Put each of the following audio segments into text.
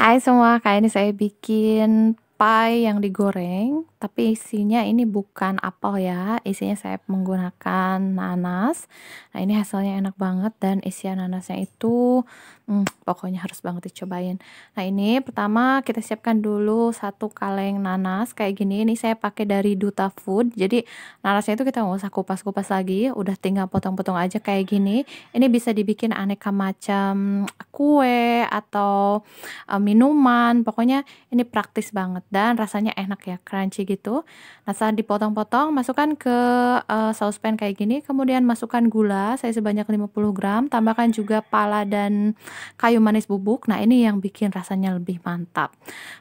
Hai semua, kali ini saya bikin pie yang digoreng, tapi isinya ini bukan apel ya. Isinya saya menggunakan nanas. Nah, ini hasilnya enak banget dan isian nanasnya itu hmm, pokoknya harus banget dicobain. Nah, ini pertama kita siapkan dulu satu kaleng nanas kayak gini. Ini saya pakai dari Duta Food. Jadi, nanasnya itu kita nggak usah kupas-kupas lagi, udah tinggal potong-potong aja kayak gini. Ini bisa dibikin aneka macam kue atau e, minuman. Pokoknya ini praktis banget dan rasanya enak ya, crunchy gitu. Nah, saat dipotong-potong masukkan ke e, saucepan kayak gini, kemudian masukkan gula saya sebanyak 50 gram, tambahkan juga pala dan kayu manis bubuk. Nah, ini yang bikin rasanya lebih mantap.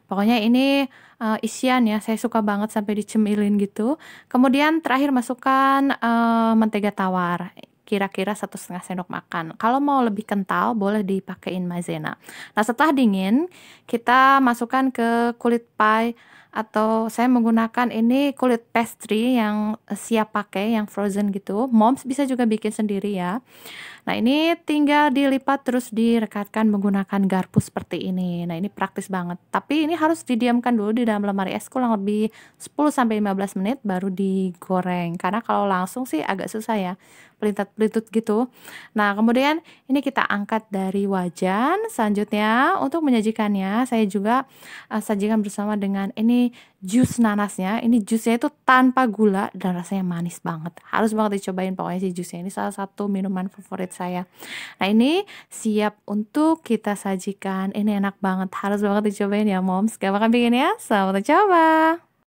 Pokoknya ini uh, isian ya, saya suka banget sampai dicemilin gitu. Kemudian terakhir masukkan uh, mentega tawar kira-kira satu setengah sendok makan. Kalau mau lebih kental, boleh dipakein maizena. Nah, setelah dingin, kita masukkan ke kulit pie atau saya menggunakan ini kulit pastry yang siap pakai yang frozen gitu. Moms bisa juga bikin sendiri ya. Nah, ini tinggal dilipat terus direkatkan menggunakan garpu seperti ini. Nah, ini praktis banget. Tapi ini harus didiamkan dulu di dalam lemari es kurang lebih 10 sampai 15 menit baru digoreng. Karena kalau langsung sih agak susah ya, pelintut-pelintut gitu. Nah, kemudian ini kita angkat dari wajan. Selanjutnya untuk menyajikannya saya juga uh, sajikan bersama dengan ini ini jus nanasnya. Ini jusnya itu tanpa gula dan rasanya manis banget. Harus banget dicobain pokoknya si jusnya ini salah satu minuman favorit saya. Nah, ini siap untuk kita sajikan. Ini enak banget. Harus banget dicobain ya, Moms. Gak makan bikin ya. Selamat mencoba.